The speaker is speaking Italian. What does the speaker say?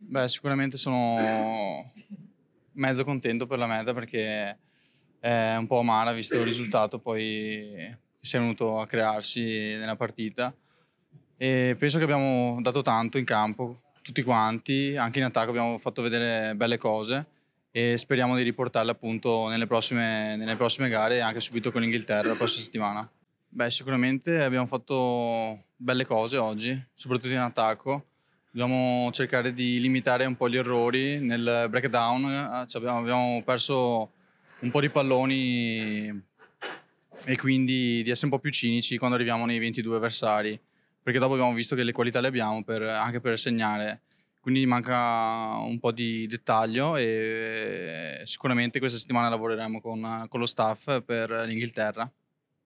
Beh, sicuramente sono mezzo contento per la meta perché è un po' amara visto il risultato poi che si è venuto a crearsi nella partita e penso che abbiamo dato tanto in campo tutti quanti, anche in attacco abbiamo fatto vedere belle cose e speriamo di riportarle appunto nelle prossime, nelle prossime gare e anche subito con l'Inghilterra la prossima settimana. Beh, sicuramente abbiamo fatto belle cose oggi, soprattutto in attacco dobbiamo cercare di limitare un po' gli errori nel breakdown, eh, abbiamo, abbiamo perso un po' di palloni e quindi di essere un po' più cinici quando arriviamo nei 22 avversari, perché dopo abbiamo visto che le qualità le abbiamo per, anche per segnare, quindi manca un po' di dettaglio e sicuramente questa settimana lavoreremo con, con lo staff per l'Inghilterra.